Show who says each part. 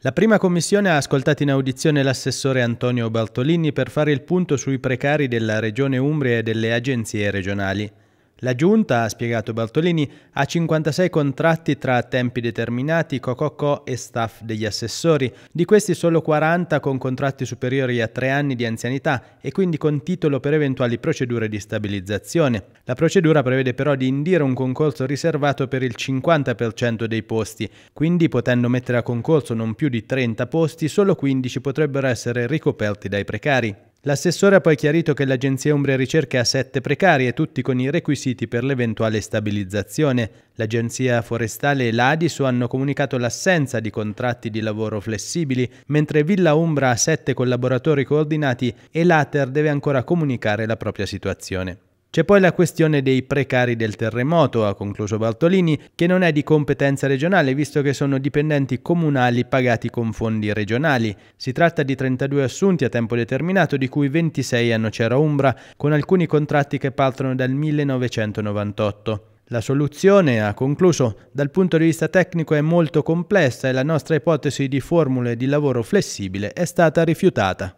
Speaker 1: La prima commissione ha ascoltato in audizione l'assessore Antonio Bartolini per fare il punto sui precari della Regione Umbria e delle agenzie regionali. La giunta, ha spiegato Bartolini, ha 56 contratti tra tempi determinati, Cococò e staff degli assessori, di questi solo 40 con contratti superiori a 3 anni di anzianità e quindi con titolo per eventuali procedure di stabilizzazione. La procedura prevede però di indire un concorso riservato per il 50% dei posti, quindi potendo mettere a concorso non più di 30 posti, solo 15 potrebbero essere ricoperti dai precari. L'assessore ha poi chiarito che l'Agenzia Umbria Ricerca ha sette precarie, tutti con i requisiti per l'eventuale stabilizzazione. L'Agenzia Forestale e l'Adiso hanno comunicato l'assenza di contratti di lavoro flessibili, mentre Villa Umbra ha sette collaboratori coordinati e l'Ater deve ancora comunicare la propria situazione. C'è poi la questione dei precari del terremoto, ha concluso Bartolini, che non è di competenza regionale visto che sono dipendenti comunali pagati con fondi regionali. Si tratta di 32 assunti a tempo determinato, di cui 26 a Nocera Umbra, con alcuni contratti che partono dal 1998. La soluzione, ha concluso, dal punto di vista tecnico è molto complessa e la nostra ipotesi di formule di lavoro flessibile è stata rifiutata.